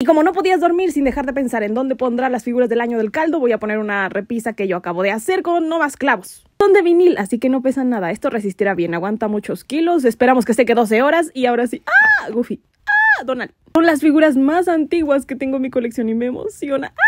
Y como no podías dormir sin dejar de pensar en dónde pondrá las figuras del año del caldo, voy a poner una repisa que yo acabo de hacer con no clavos. Son de vinil, así que no pesan nada. Esto resistirá bien, aguanta muchos kilos. Esperamos que seque 12 horas y ahora sí. ¡Ah! Goofy. ¡Ah! Donald. Son las figuras más antiguas que tengo en mi colección y me emociona. ¡Ah!